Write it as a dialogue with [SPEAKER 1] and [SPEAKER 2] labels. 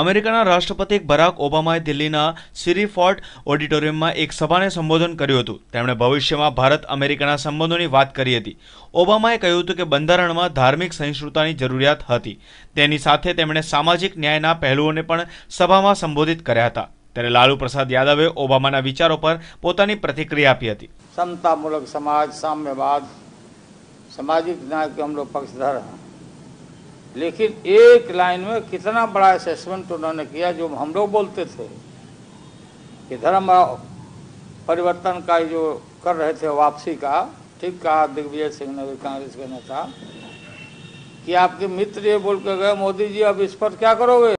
[SPEAKER 1] અમેરિકાના રાષ્ટ્રપતિ બરાક ઓબામાએ દિલ્હીના સિરીફોર્ટ ઓડિટોરિયમમાં એક સભાને સંબોધન કર્યું હતું તેમણે ભવિષ્યમાં ભારત અમેરિકાના સંબંધોની વાત કરી હતી ઓબામાએ કહ્યું હતું કે બંધારણમાં ધાર્મિક સહિષ્ણુતાની જરૂરિયાત હતી તેની સાથે તેમણે સામાજિક ન્યાયના પહેલુઓને પણ સભામાં સંબોધિત કર્યા હતા ત્યારે લાલુ પ્રસાદ યાદવે ઓબામાના વિચારો પર પોતાની પ્રતિક્રિયા આપી હતી
[SPEAKER 2] સમતામૂલક સમાજ સામ્યવાદ સામાજિક ન્યાય કે હમ લોગ પક્ષધર लेकिन एक लाइन में कितना बड़ा असेसमेंट उन्होंने किया जो हम लोग बोलते थे कि धर्म परिवर्तन का जो कर रहे थे वापसी का ठीक कहा दिग्विजय सिंह ने कांग्रेस के नेता कि आपके मित्र ये बोल के गए मोदी जी अब इस पर क्या करोगे